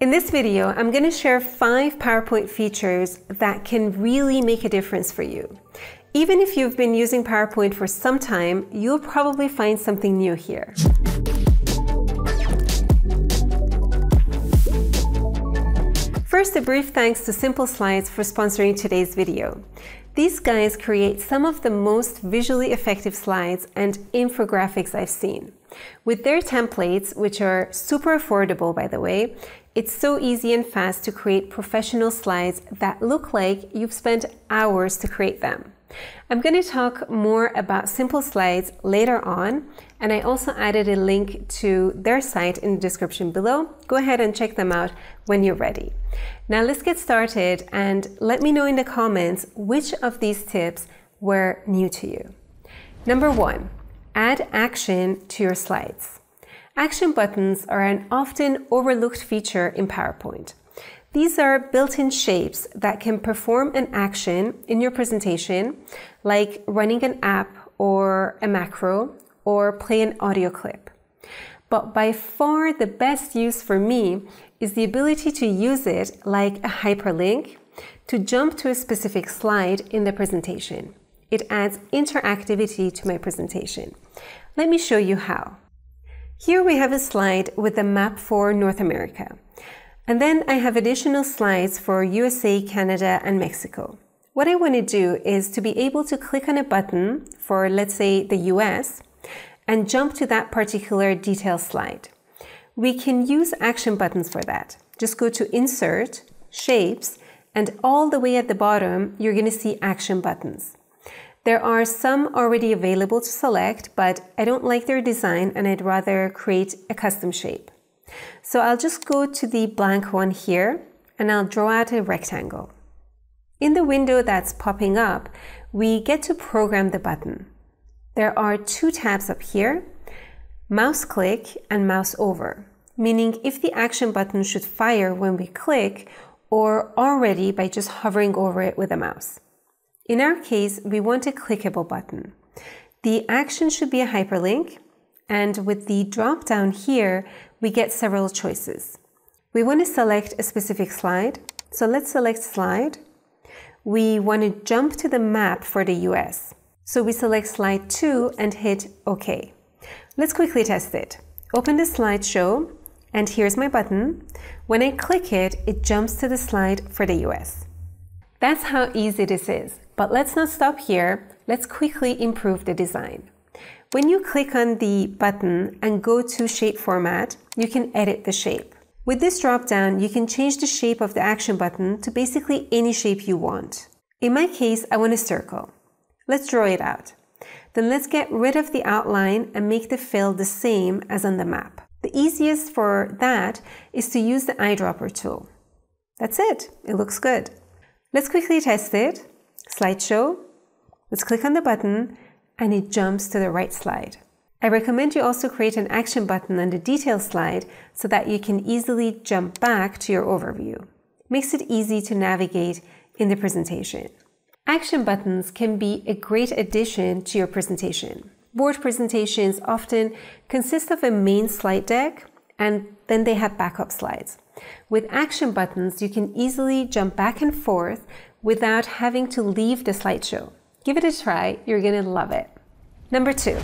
In this video, I'm going to share five PowerPoint features that can really make a difference for you. Even if you've been using PowerPoint for some time, you'll probably find something new here. First, a brief thanks to Simple Slides for sponsoring today's video. These guys create some of the most visually effective slides and infographics I've seen. With their templates, which are super affordable by the way, it's so easy and fast to create professional slides that look like you've spent hours to create them. I'm going to talk more about simple slides later on, and I also added a link to their site in the description below. Go ahead and check them out when you're ready. Now let's get started and let me know in the comments which of these tips were new to you. Number one, add action to your slides. Action buttons are an often overlooked feature in PowerPoint. These are built-in shapes that can perform an action in your presentation, like running an app or a macro or play an audio clip. But by far the best use for me is the ability to use it like a hyperlink to jump to a specific slide in the presentation. It adds interactivity to my presentation. Let me show you how. Here we have a slide with a map for North America. And then I have additional slides for USA, Canada, and Mexico. What I want to do is to be able to click on a button for, let's say, the US, and jump to that particular detail slide. We can use action buttons for that. Just go to Insert, Shapes, and all the way at the bottom, you're going to see action buttons. There are some already available to select, but I don't like their design and I'd rather create a custom shape. So I'll just go to the blank one here and I'll draw out a rectangle. In the window that's popping up, we get to program the button. There are two tabs up here, mouse click and mouse over, meaning if the action button should fire when we click or already by just hovering over it with a mouse. In our case, we want a clickable button. The action should be a hyperlink, and with the drop down here, we get several choices. We want to select a specific slide, so let's select slide. We want to jump to the map for the US, so we select slide 2 and hit OK. Let's quickly test it. Open the slideshow, and here's my button. When I click it, it jumps to the slide for the US. That's how easy this is. But let's not stop here. Let's quickly improve the design. When you click on the button and go to shape format, you can edit the shape. With this drop-down, you can change the shape of the action button to basically any shape you want. In my case, I want a circle. Let's draw it out. Then let's get rid of the outline and make the fill the same as on the map. The easiest for that is to use the eyedropper tool. That's it, it looks good. Let's quickly test it slideshow. Let's click on the button and it jumps to the right slide. I recommend you also create an action button on the detail slide so that you can easily jump back to your overview. makes it easy to navigate in the presentation. Action buttons can be a great addition to your presentation. Board presentations often consist of a main slide deck and then they have backup slides. With action buttons, you can easily jump back and forth without having to leave the slideshow. Give it a try, you're gonna love it. Number two,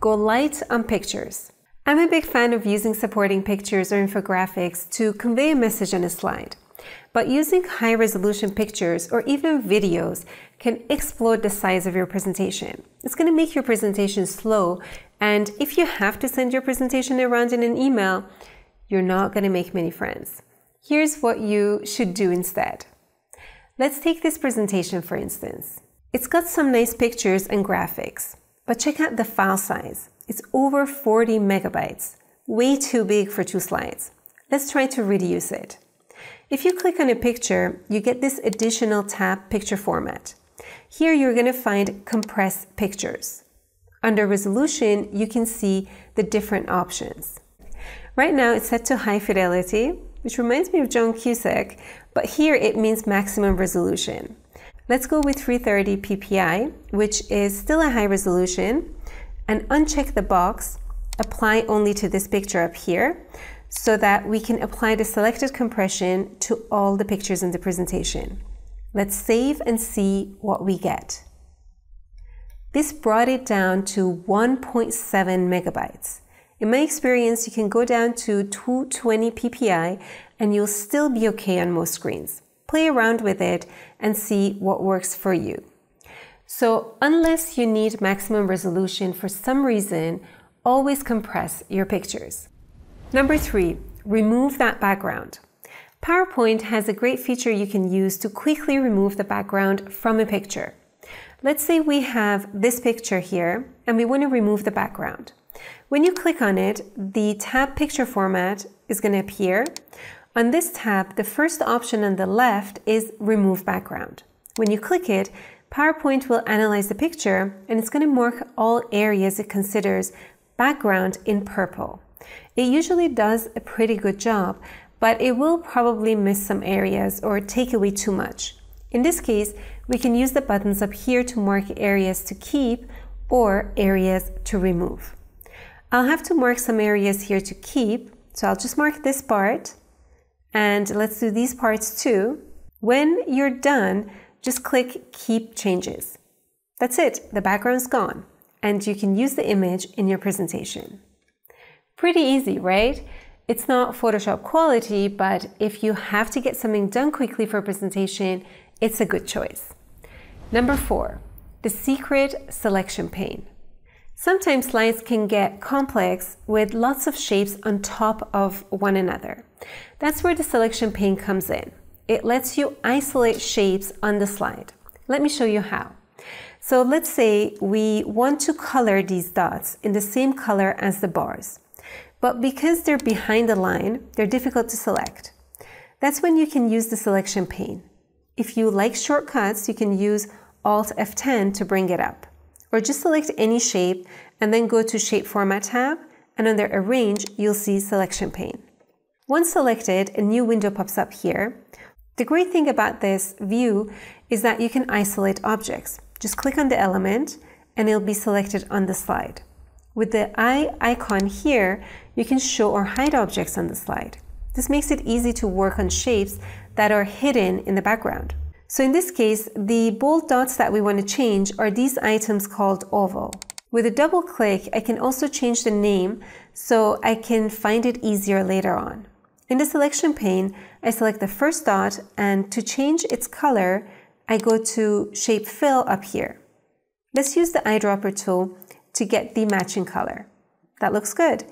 go light on pictures. I'm a big fan of using supporting pictures or infographics to convey a message on a slide. But using high resolution pictures or even videos can explode the size of your presentation. It's going to make your presentation slow, and if you have to send your presentation around in an email, you're not going to make many friends. Here's what you should do instead Let's take this presentation for instance. It's got some nice pictures and graphics, but check out the file size. It's over 40 megabytes, way too big for two slides. Let's try to reduce it. If you click on a picture, you get this additional tab picture format. Here you're going to find compress pictures. Under resolution, you can see the different options. Right now it's set to high fidelity, which reminds me of John Cusack, but here it means maximum resolution. Let's go with 330 ppi, which is still a high resolution, and uncheck the box, apply only to this picture up here, so that we can apply the selected compression to all the pictures in the presentation. Let's save and see what we get. This brought it down to 1.7 megabytes. In my experience, you can go down to 220 ppi and you'll still be okay on most screens. Play around with it and see what works for you. So unless you need maximum resolution for some reason, always compress your pictures. Number three, remove that background. PowerPoint has a great feature you can use to quickly remove the background from a picture. Let's say we have this picture here and we want to remove the background. When you click on it, the tab picture format is going to appear. On this tab, the first option on the left is remove background. When you click it, PowerPoint will analyze the picture and it's going to mark all areas it considers background in purple. It usually does a pretty good job, but it will probably miss some areas or take away too much. In this case, we can use the buttons up here to mark areas to keep or areas to remove. I'll have to mark some areas here to keep, so I'll just mark this part. And let's do these parts too. When you're done, just click Keep Changes. That's it, the background's gone, and you can use the image in your presentation. Pretty easy, right? It's not Photoshop quality, but if you have to get something done quickly for a presentation, it's a good choice. Number four, the secret selection pane. Sometimes lines can get complex with lots of shapes on top of one another. That's where the selection pane comes in. It lets you isolate shapes on the slide. Let me show you how. So let's say we want to color these dots in the same color as the bars. But because they're behind the line, they're difficult to select. That's when you can use the selection pane. If you like shortcuts, you can use Alt F10 to bring it up or just select any shape and then go to Shape Format tab and under Arrange, you'll see Selection Pane. Once selected, a new window pops up here. The great thing about this view is that you can isolate objects. Just click on the element and it'll be selected on the slide. With the eye icon here, you can show or hide objects on the slide. This makes it easy to work on shapes that are hidden in the background. So in this case, the bold dots that we want to change are these items called oval. With a double click, I can also change the name so I can find it easier later on. In the selection pane, I select the first dot and to change its color, I go to Shape Fill up here. Let's use the eyedropper tool to get the matching color. That looks good,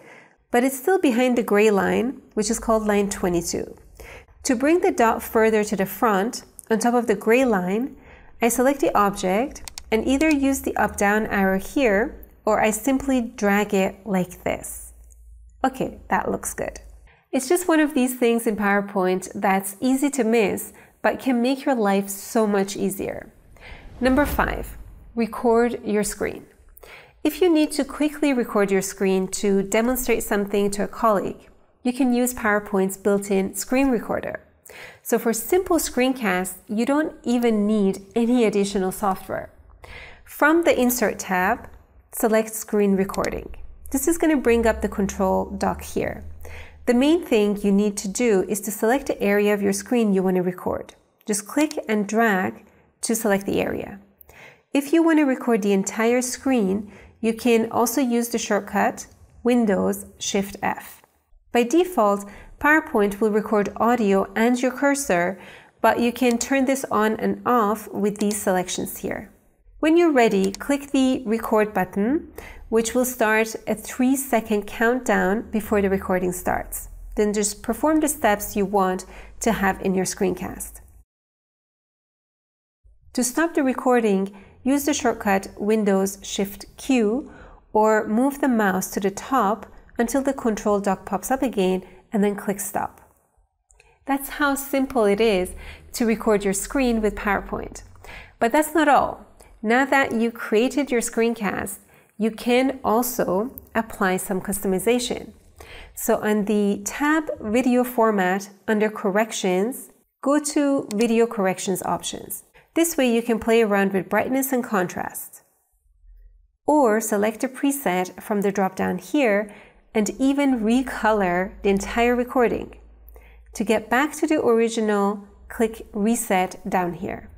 but it's still behind the gray line, which is called line 22. To bring the dot further to the front, on top of the gray line, I select the object and either use the up-down arrow here or I simply drag it like this. Okay, that looks good. It's just one of these things in PowerPoint that's easy to miss but can make your life so much easier. Number five, record your screen. If you need to quickly record your screen to demonstrate something to a colleague, you can use PowerPoint's built-in screen recorder. So for simple screencasts, you don't even need any additional software. From the Insert tab, select Screen Recording. This is going to bring up the control dock here. The main thing you need to do is to select the area of your screen you want to record. Just click and drag to select the area. If you want to record the entire screen, you can also use the shortcut Windows Shift F. By default, PowerPoint will record audio and your cursor, but you can turn this on and off with these selections here. When you're ready, click the record button, which will start a three second countdown before the recording starts. Then just perform the steps you want to have in your screencast. To stop the recording, use the shortcut Windows Shift Q or move the mouse to the top until the control dock pops up again and then click stop. That's how simple it is to record your screen with PowerPoint. But that's not all. Now that you created your screencast, you can also apply some customization. So on the tab Video Format under Corrections, go to Video Corrections options. This way you can play around with brightness and contrast. Or select a preset from the drop-down here and even recolor the entire recording. To get back to the original, click Reset down here.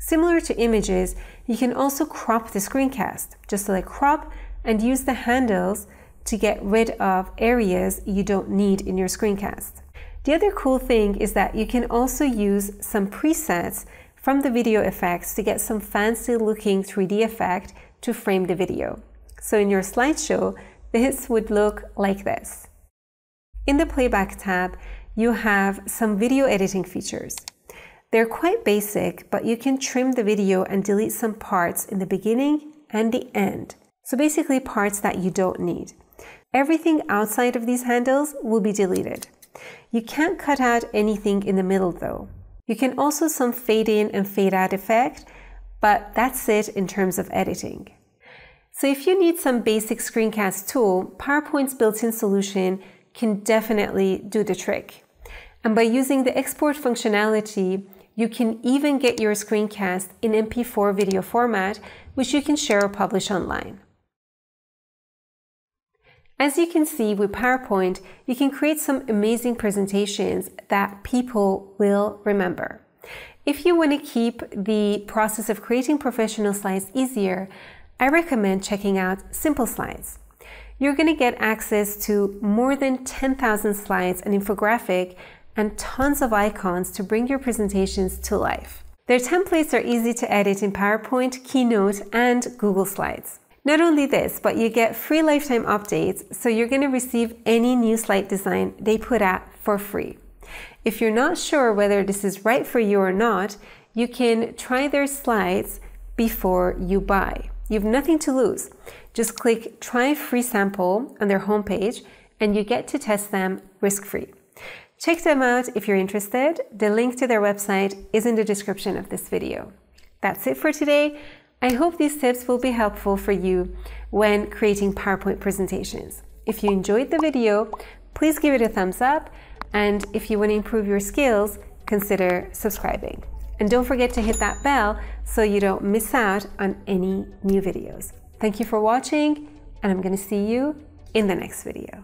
Similar to images, you can also crop the screencast. Just select crop and use the handles to get rid of areas you don't need in your screencast. The other cool thing is that you can also use some presets from the video effects to get some fancy looking 3D effect to frame the video. So in your slideshow, this would look like this. In the Playback tab, you have some video editing features. They're quite basic, but you can trim the video and delete some parts in the beginning and the end. So basically parts that you don't need. Everything outside of these handles will be deleted. You can't cut out anything in the middle though. You can also some fade in and fade out effect, but that's it in terms of editing. So if you need some basic screencast tool, PowerPoint's built-in solution can definitely do the trick. And by using the export functionality, you can even get your screencast in MP4 video format, which you can share or publish online. As you can see with PowerPoint, you can create some amazing presentations that people will remember. If you want to keep the process of creating professional slides easier, I recommend checking out Simple Slides. You're going to get access to more than 10,000 slides, and infographic, and tons of icons to bring your presentations to life. Their templates are easy to edit in PowerPoint, Keynote, and Google Slides. Not only this, but you get free lifetime updates, so you're going to receive any new slide design they put out for free. If you're not sure whether this is right for you or not, you can try their slides before you buy. You've nothing to lose. Just click try a free sample on their homepage and you get to test them risk free. Check them out if you're interested. The link to their website is in the description of this video. That's it for today. I hope these tips will be helpful for you when creating PowerPoint presentations. If you enjoyed the video, please give it a thumbs up. And if you want to improve your skills, consider subscribing. And don't forget to hit that bell so you don't miss out on any new videos. Thank you for watching and I'm gonna see you in the next video.